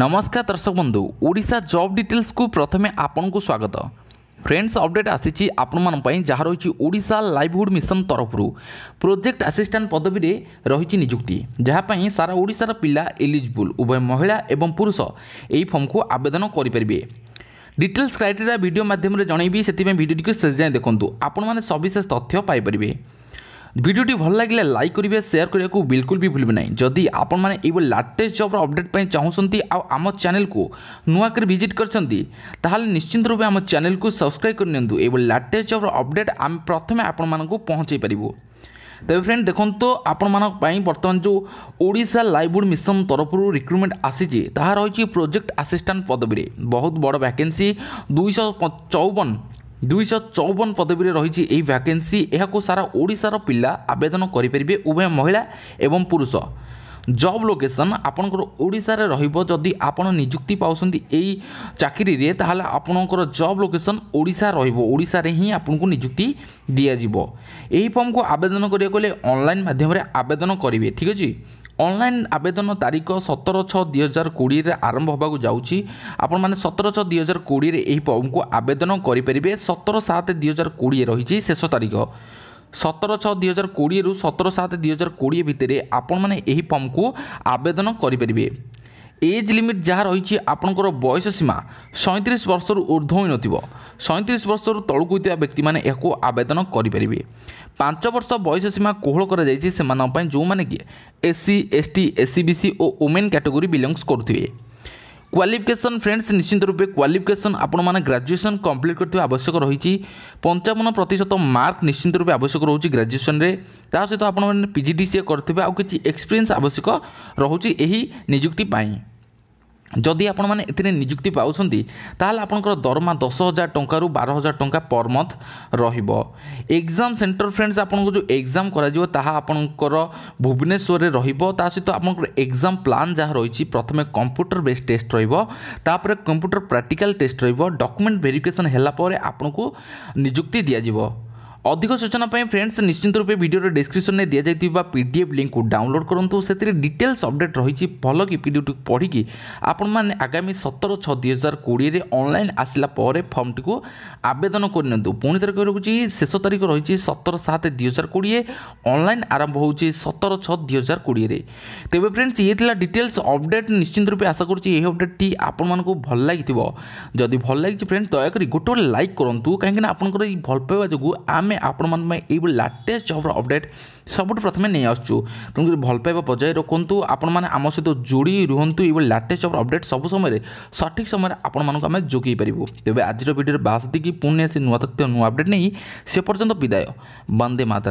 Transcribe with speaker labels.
Speaker 1: নমস্কার দর্শক বন্ধু ওড়শা জব ডিটেলস কু প্রথমে আপনার স্বাগত ফ্রেন্ডস অপডেট আসিছি আপনার যা রয়েছে ওড়শা লাইভহুড মিশন তরফর প্রোজেক্ট আসিষ্টাট পদবী রয়েছে নিযুক্তি যাপাই সারা ওড়শার পিলা এলিজিবল উভয় মহিলা এবং পুরুষ এই ফর্মকু আবেদন করে পে ডিটেলস ক্রাইটেরিয়া ভিডিও মাধ্যমে জনাইবি সেই ভিডিওটি শেষ যায় দেখুন আপনার সবিশেষ তথ্য পাইপারে ভিডিওটি ভাল লাগিলে লাইক করবে সেয়ার করা বিলকুল বি ভুলবে না যদি আপনার এইভাবে লাটেস্ট জব্র অপডেট পাই চাহুমান আম চ্যানেলকে করে ভিজিট করছেন তাহলে নিশ্চিত রূপে আমার চ্যানেলকে সবসক্রাইব করে নিউ এইভাবে লাটেস্ট জব্র অপডেট আমি প্রথমে আপনার পৌঁছাই পারিবু তবে ফ্রেন্ড দেখন্তু আপনার বর্তমান যে ওড়শা লাইভহুড মিশন তরফর রিক্রুটমেন্ট আসিছে তাহা রয়েছে প্রোজেক্ট আসিষ্টাট পদবীরে বহুত বড় ভ্যাকেন্সি দুইশ চৌবন ଦୁଇଶହ ଚଉବନ ପଦବୀରେ ରହିଛି ଏହି ଭ୍ୟାକେନ୍ସି ଏହାକୁ ସାରା ଓଡ଼ିଶାର ପିଲା ଆବେଦନ କରିପାରିବେ ଉଭୟ ମହିଳା ଏବଂ ପୁରୁଷ ଜବ୍ ଲୋକେସନ୍ ଆପଣଙ୍କର ଓଡ଼ିଶାରେ ରହିବ ଯଦି ଆପଣ ନିଯୁକ୍ତି ପାଉଛନ୍ତି ଏଇ ଚାକିରିରେ ତାହେଲେ ଆପଣଙ୍କର ଜବ୍ ଲୋକେସନ୍ ଓଡ଼ିଶା ରହିବ ଓଡ଼ିଶାରେ ହିଁ ଆପଣଙ୍କୁ ନିଯୁକ୍ତି ଦିଆଯିବ ଏହି ଫର୍ମକୁ ଆବେଦନ କରିବାକୁ ହେଲେ ଅନଲାଇନ୍ ମାଧ୍ୟମରେ ଆବେଦନ କରିବେ ଠିକ୍ ଅଛି অনলাইন আবেদন তারিখ সতের ছ দুই হাজার কোড়িয়ে আরম্ভ হওয়া যাচ্ছি আপনার সতের ছ দুই হাজার কোড়িয়ে এই ফর্মক আবেদন করে পেবে সতের সাত দুই হাজার কোড়িয়ে রয়েছে শেষ তারিখ সতের ছ দুই হাজার কোড়িয়ে সতের সাত দুই হাজার কোড়িয়ে ভিতরে আপনার এই ফর্মক আবেদন করে পেবে ଏଜ୍ ଲିମିଟ୍ ଯାହା ରହିଛି ଆପଣଙ୍କର ବୟସ ସୀମା ସଇଁତିରିଶ ବର୍ଷରୁ ଉର୍ଦ୍ଧ୍ୱ ହୋଇନଥିବ ସଇଁତିରିଶ ବର୍ଷରୁ ତଳକୁ ହୋଇଥିବା ବ୍ୟକ୍ତିମାନେ ଏହାକୁ ଆବେଦନ କରିପାରିବେ ପାଞ୍ଚ ବର୍ଷ ବୟସ ସୀମା କୋହଳ କରାଯାଇଛି ସେମାନଙ୍କ ପାଇଁ ଯେଉଁମାନେ କି S S C T S C B C ଓ ଓମେନ୍ କ୍ୟାଟେଗୋରୀ ବିଲଙ୍ଗସ୍ କରୁଥିବେ କ୍ୱାଲିଫିକେସନ୍ ଫ୍ରେଣ୍ଡସ୍ ନିଶ୍ଚିନ୍ତ ରୂପେ କ୍ୱାଲିଫିକେସନ୍ ଆପଣମାନେ ଗ୍ରାଜୁଏସନ୍ କମ୍ପ୍ଲିଟ୍ କରିଥିବା ଆବଶ୍ୟକ ରହିଛି ପଞ୍ଚାବନ ପ୍ରତିଶତ ମାର୍କ ନିଶ୍ଚିନ୍ତ ରୂପେ ଆବଶ୍ୟକ ରହୁଛି ଗ୍ରାଜୁଏସନ୍ରେ ତା ସହିତ ଆପଣମାନେ P G D C A କରିଥିବେ ଆଉ କିଛି ଏକ୍ସପିରିଏନ୍ସ ଆବଶ୍ୟକ ରହୁଛି ଏହି ନିଯୁକ୍ତି ପାଇଁ ଯଦି ଆପଣମାନେ ଏଥିରେ ନିଯୁକ୍ତି ପାଉଛନ୍ତି ତାହେଲେ ଆପଣଙ୍କର ଦରମା ଦଶ ହଜାର ଟଙ୍କାରୁ ବାର ହଜାର ଟଙ୍କା ପର୍ ମନ୍ଥ ରହିବ ଏକ୍ଜାମ୍ ସେଣ୍ଟର ଫ୍ରେଣ୍ଡସ୍ ଆପଣଙ୍କୁ ଯେଉଁ ଏକ୍ଜାମ୍ କରାଯିବ ତାହା ଆପଣଙ୍କର ଭୁବନେଶ୍ୱରରେ ରହିବ ତା ସହିତ ଆପଣଙ୍କର ଏକ୍ଜାମ୍ ପ୍ଲାନ୍ ଯାହା ରହିଛି ପ୍ରଥମେ କମ୍ପ୍ୟୁଟର ବେସ୍ ଟେଷ୍ଟ ରହିବ ତାପରେ କମ୍ପ୍ୟୁଟର ପ୍ରାକ୍ଟିକାଲ୍ ଟେଷ୍ଟ ରହିବ ଡକୁମେଣ୍ଟ ଭେରିଫିକେସନ୍ ହେଲା ପରେ ଆପଣଙ୍କୁ ନିଯୁକ୍ତି ଦିଆଯିବ ଅଧିକ ସୂଚନା ପାଇଁ ଫ୍ରେଣ୍ଡସ୍ ନିଶ୍ଚିତ ରୂପେ ଭିଡ଼ିଓର ଡିସ୍କ୍ରିପ୍ସନରେ ଦିଆଯାଇଥିବା ପି ଡି ଏଫ୍ ଲିଙ୍କକୁ ଡାଉନଲୋଡ଼୍ କରନ୍ତୁ ସେଥିରେ ଡିଟେଲ୍ସ ଅପଡ଼େଟ୍ ରହିଛି ଭଲ କି ପିଡ଼ିଏଫ୍ଟି ପଢ଼ିକି ଆପଣମାନେ ଆଗାମୀ ସତର ଛଅ ଦୁଇ ହଜାର କୋଡ଼ିଏରେ ଅନଲାଇନ୍ ଆସିଲା ପରେ ଫର୍ମଟିକୁ ଆବେଦନ କରିନିଅନ୍ତୁ ପୁଣି ଥରେ କହି ରଖୁଛି ଶେଷ ତାରିଖ ରହିଛି ସତର ସାତ ଦୁଇ ହଜାର କୋଡ଼ିଏ ଅନଲାଇନ୍ ଆରମ୍ଭ ହେଉଛି ସତର ଛଅ ଦୁଇ ହଜାର କୋଡ଼ିଏରେ ତେବେ ଫ୍ରେଣ୍ଡସ୍ ଇଏ ଥିଲା ଡିଟେଲ୍ସ ଅପଡ଼େଟ୍ ନିଶ୍ଚିତ ରୂପେ ଆଶା କରୁଛି ଏହି ଅପଡ଼େଟ୍ଟି ଆପଣମାନଙ୍କୁ ଭଲ ଲାଗିଥିବ ଯଦି ଭଲ ଲାଗିଛି ଫ୍ରେଣ୍ଡ ଦୟାକରି ଗୋଟେ ଗୋଟେ ଲାଇକ୍ କରନ୍ତୁ କାହିଁକିନା ଆପଣଙ୍କର ଏଇ ଭଲ ପାଇବା ଯୋଗୁଁ ଆମେ ଆମେ ଆପଣମାନଙ୍କ ପାଇଁ ଏଇଭଳି ଲାଟେଷ୍ଟ ଜବ୍ର ଅପଡ଼େଟ୍ ସବୁଠୁ ପ୍ରଥମେ ନେଇ ଆସୁଛୁ ତେଣୁକରି ଭଲ ପାଇବା ବଜାୟ ରଖନ୍ତୁ ଆପଣମାନେ ଆମ ସହିତ ଯୋଡ଼ି ରୁହନ୍ତୁ ଏଇଭଳି ଲାଟେଷ୍ଟ ଜବ୍ର ଅପଡ଼େଟ୍ ସବୁ ସମୟରେ ସଠିକ୍ ସମୟରେ ଆପଣମାନଙ୍କୁ ଆମେ ଯୋଗାଇ ପାରିବୁ ତେବେ ଆଜିର ଭିଡ଼ିଓରେ ବାସ ଦେଇକି ପୁଣି ଆସି ନୂଆ ତଥ୍ୟ ନୂଆ ଅପଡ଼େଟ୍ ନେଇ ସେ ପର୍ଯ୍ୟନ୍ତ ବିଦାୟ ବନ୍ଦେ ମାତାରାମ